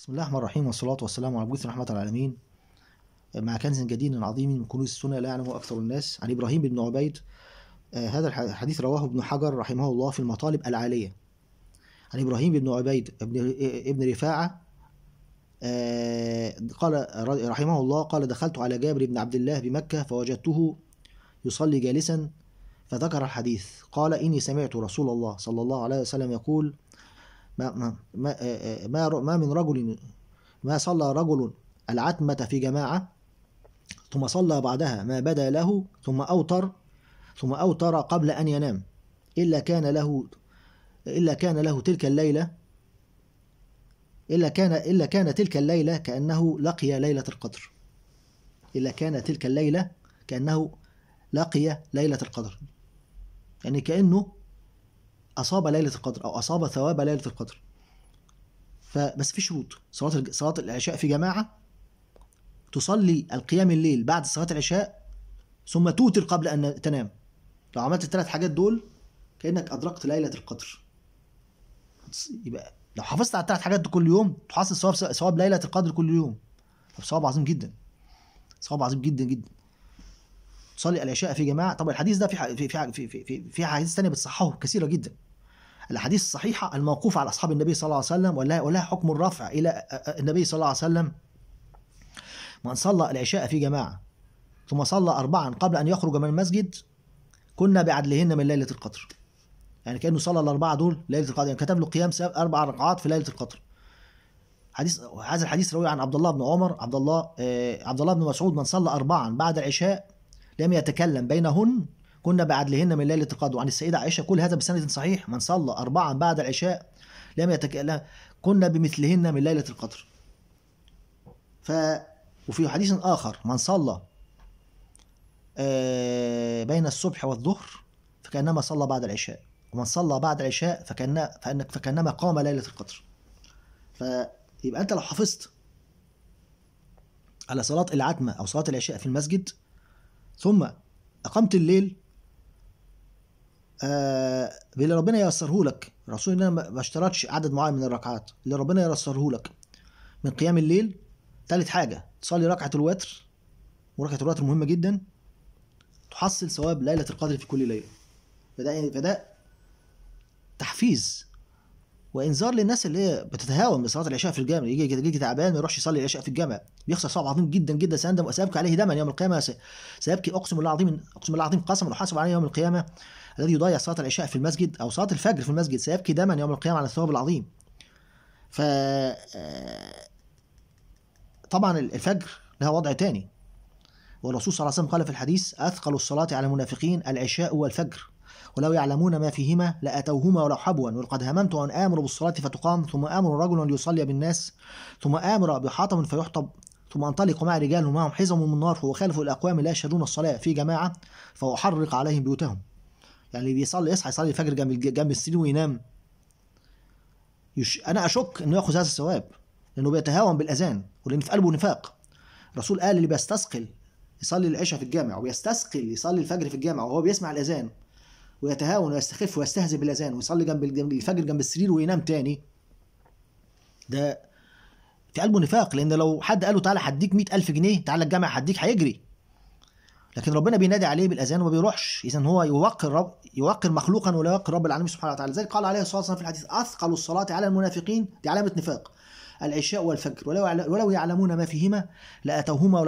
بسم الله الرحمن الرحيم والصلاة والسلام على مبعوث رحمة العالمين مع كنز جديد عظيم من كنوز السنة لا يعلمه أكثر الناس عن إبراهيم بن عبيد آه، هذا الحديث رواه ابن حجر رحمه الله في المطالب العالية عن إبراهيم بن عبيد ابن ابن رفاعة آه، قال رحمه الله قال دخلت على جابر بن عبد الله بمكة فوجدته يصلي جالسا فذكر الحديث قال إني سمعت رسول الله صلى الله عليه وسلم يقول ما ما ما, آه، آه، ما, ما من رجل ما صلى رجل العتمة في جماعة ثم صلى بعدها ما بدا له ثم أوتر ثم أوتر قبل أن ينام إلا كان له إلا كان له تلك الليلة إلا كان إلا كان تلك الليلة كأنه لقي ليلة القدر إلا كان تلك الليلة كأنه لقي ليلة القدر يعني كأنه اصاب ليله القدر او اصاب ثواب ليله القدر فبس في شروط صلاه صلاه العشاء في جماعه تصلي القيام الليل بعد صلاه العشاء ثم توتر قبل ان تنام لو عملت الثلاث حاجات دول كانك ادركت ليله القدر يبقى لو حافظت على الثلاث حاجات دي كل يوم تحصل ثواب ثواب ليله القدر كل يوم طب ثواب عظيم جدا ثواب عظيم جدا جدا تصلي العشاء في جماعه طب الحديث ده في في في في في, في حديث ثانيه بتصححه كثيره جدا الاحاديث الصحيحه الموقوفه على اصحاب النبي صلى الله عليه وسلم ولها ولا حكم الرفع الى النبي صلى الله عليه وسلم من صلى العشاء في جماعه ثم صلى اربعا قبل ان يخرج من المسجد كنا بعدلهن من ليله القدر يعني كانه صلى الاربعه دول ليله القدر يعني كتب له قيام اربع ركعات في ليله القدر حديث هذا الحديث روي عن عبد الله بن عمر عبد الله آه، عبد الله بن مسعود من صلى اربعا بعد العشاء لم يتكلم بينهن كنا بعدلهن من ليلة القدر عن السيدة عائشة كل هذا بسند صحيح من صلى أربعا بعد العشاء لم يتكلم كنا بمثلهن من ليلة القدر ف وفي حديث آخر من صلى آه، بين الصبح والظهر فكأنما صلى بعد العشاء ومن صلى بعد العشاء فكأن فأنك فكأنما قام ليلة القدر فيبقى أنت لو حافظت على صلاة العتمة أو صلاة العشاء في المسجد ثم أقمت الليل آه باللي ربنا ييسره لك الرسول انا ما اشترطش عدد معين من الركعات اللي ربنا ييسره لك من قيام الليل ثالث حاجة تصلي ركعة الوتر وركعة الوتر مهمة جدا تحصل ثواب ليلة القدر في كل ليلة فده يعني، فده تحفيز وانذار للناس اللي هي بتتهاون بصلاه العشاء في الجامع يجي يجي تعبان ما يروحش يصلي العشاء في الجامع بيخسر صعب عظيم جدا جدا سيندم وسيبكي عليه دما يوم القيامه سيبكي اقسم بالله العظيم اقسم بالله العظيم قسما يحاسب عليه يوم القيامه الذي يضيع صلاه العشاء في المسجد او صلاه الفجر في المسجد سيبكي دما يوم القيامه على الثواب العظيم ف آه، طبعا الفجر لها وضع تاني والرسول صلى الله عليه وسلم قال في الحديث اثقل الصلاه على المنافقين العشاء والفجر ولو يعلمون ما فيهما لأتوهما ولو حبوا ولقد هممت أن آمر بالصلاة فتقام ثم آمر رجل يصلي بالناس ثم آمر بحطب فيحطب ثم انطلق مع رجال ومعهم حزم من نار وخالف الأقوام لا يشهدون الصلاة في جماعة فأحرق عليهم بيوتهم يعني اللي بيصلي يصحى يصلي الفجر جنب جنب السرير وينام يش... أنا أشك إنه يأخذ هذا الثواب لأنه بيتهاون بالأذان ولأن في قلبه نفاق الرسول قال اللي بيستثقل يصلي العشاء في الجامع وبيستثقل يصلي الفجر في الجامع وهو بيسمع الأذان ويتهاون ويستخف ويستهزئ بالاذان ويصلي جنب الفجر جنب السرير وينام تاني ده في قلبه نفاق لان لو حد قال له تعالى هديك 100000 جنيه تعالى الجامع هديك هيجري لكن ربنا بينادي عليه بالاذان وما بيروحش اذا هو يوقر رب يوقر مخلوقا ولا يوقر رب العالمين سبحانه وتعالى لذلك قال عليه الصلاه والسلام في الحديث اثقل الصلاه على المنافقين دي علامه نفاق العشاء والفجر ولو يعلمون ما فيهما لاتوهما